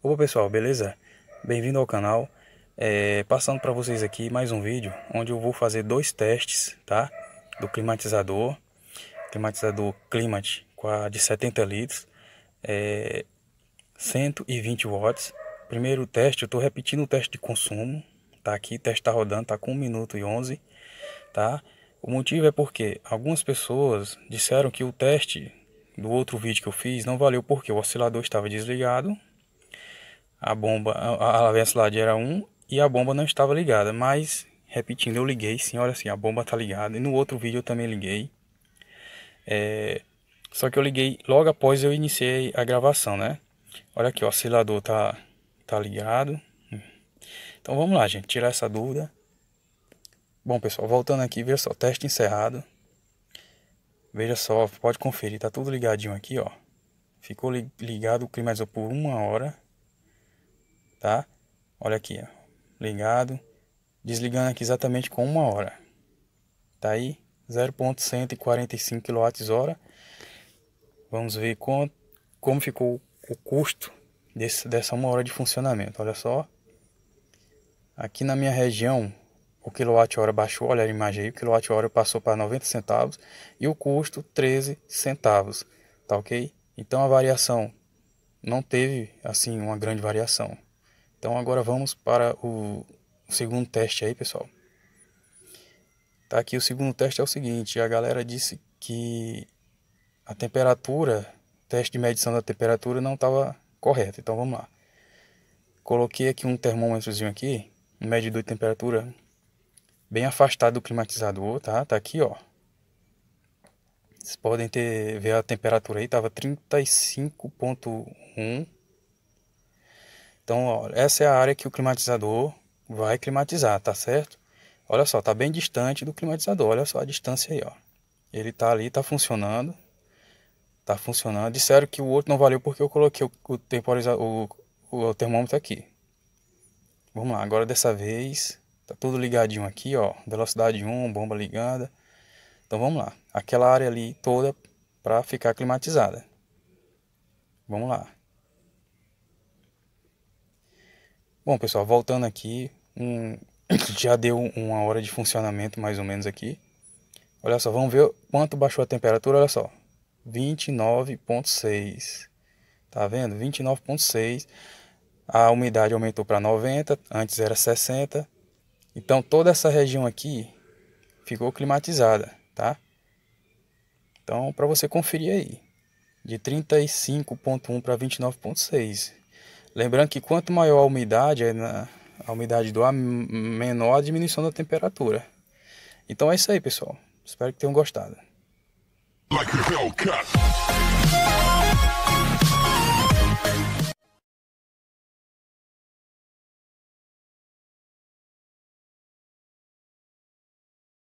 Opa pessoal, beleza? Bem-vindo ao canal. É, passando para vocês aqui mais um vídeo onde eu vou fazer dois testes, tá? Do climatizador, climatizador Climat de 70 litros, é, 120 watts. Primeiro teste, eu estou repetindo o teste de consumo, tá aqui, o teste está rodando, tá com 1 minuto e 11, tá? O motivo é porque algumas pessoas disseram que o teste do outro vídeo que eu fiz não valeu porque o oscilador estava desligado, a bomba, a alavança lá de era 1 e a bomba não estava ligada, mas repetindo, eu liguei sim, olha assim, a bomba tá ligada, e no outro vídeo eu também liguei, é, só que eu liguei logo após eu iniciei a gravação, né, olha aqui, o oscilador tá, tá ligado, então vamos lá gente, tirar essa dúvida, bom pessoal, voltando aqui, veja só, teste encerrado, veja só, pode conferir, tá tudo ligadinho aqui, ó, ficou ligado o clima por uma hora, tá? Olha aqui, ó. Ligado. Desligando aqui exatamente com uma hora. Tá aí, 0.145 kWh. Vamos ver quanto, como ficou o custo desse, dessa uma hora de funcionamento. Olha só. Aqui na minha região, o quilowatt-hora baixou, olha a imagem aí, o quilowatt-hora passou para 90 centavos e o custo 13 centavos, tá ok? Então a variação não teve assim uma grande variação. Então agora vamos para o segundo teste aí, pessoal. Tá aqui o segundo teste é o seguinte, a galera disse que a temperatura, o teste de medição da temperatura não estava correto. Então vamos lá. Coloquei aqui um termômetrozinho aqui, um medidor de temperatura bem afastado do climatizador, tá? Tá aqui, ó. Vocês podem ter ver a temperatura aí, tava 35.1 então, ó, essa é a área que o climatizador vai climatizar, tá certo? Olha só, tá bem distante do climatizador, olha só a distância aí, ó. Ele tá ali, tá funcionando. Tá funcionando. Disseram que o outro não valeu porque eu coloquei o, o o, o termômetro aqui. Vamos lá, agora dessa vez tá tudo ligadinho aqui, ó. Velocidade 1, bomba ligada. Então vamos lá. Aquela área ali toda para ficar climatizada. Vamos lá. Bom, pessoal, voltando aqui, um... já deu uma hora de funcionamento mais ou menos aqui. Olha só, vamos ver quanto baixou a temperatura, olha só. 29.6. Tá vendo? 29.6. A umidade aumentou para 90, antes era 60. Então toda essa região aqui ficou climatizada, tá? Então, para você conferir aí, de 35.1 para 29.6. Lembrando que quanto maior a umidade, a umidade do ar, menor a diminuição da temperatura. Então é isso aí, pessoal. Espero que tenham gostado. Like